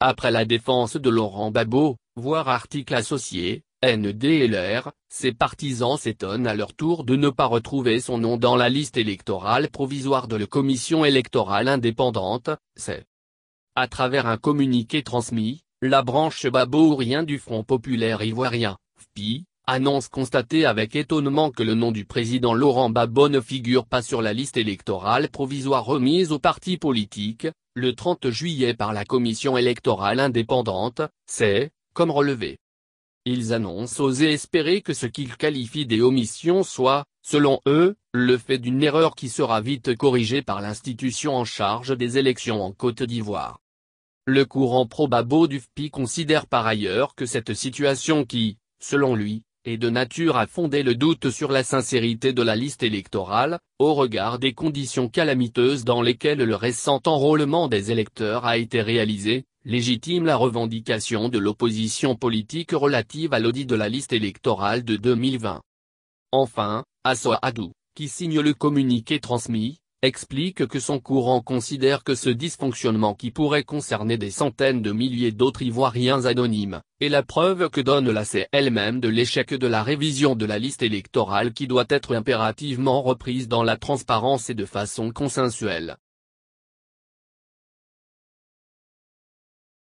Après la défense de Laurent Babot, voir article associé, NDLR, ses partisans s'étonnent à leur tour de ne pas retrouver son nom dans la liste électorale provisoire de la commission électorale indépendante, c'est à travers un communiqué transmis, la branche rien du Front populaire ivoirien, FPI, annonce constater avec étonnement que le nom du président Laurent Babot ne figure pas sur la liste électorale provisoire remise aux partis politiques, le 30 juillet par la commission électorale indépendante, c'est, comme relevé. Ils annoncent oser espérer que ce qu'ils qualifient des omissions soit, selon eux, le fait d'une erreur qui sera vite corrigée par l'institution en charge des élections en Côte d'Ivoire. Le courant probabo du FPI considère par ailleurs que cette situation qui, selon lui, et de nature à fonder le doute sur la sincérité de la liste électorale, au regard des conditions calamiteuses dans lesquelles le récent enrôlement des électeurs a été réalisé, légitime la revendication de l'opposition politique relative à l'audit de la liste électorale de 2020. Enfin, à qui signe le communiqué transmis, explique que son courant considère que ce dysfonctionnement qui pourrait concerner des centaines de milliers d'autres Ivoiriens anonymes, est la preuve que donne la elle-même de l'échec de la révision de la liste électorale qui doit être impérativement reprise dans la transparence et de façon consensuelle.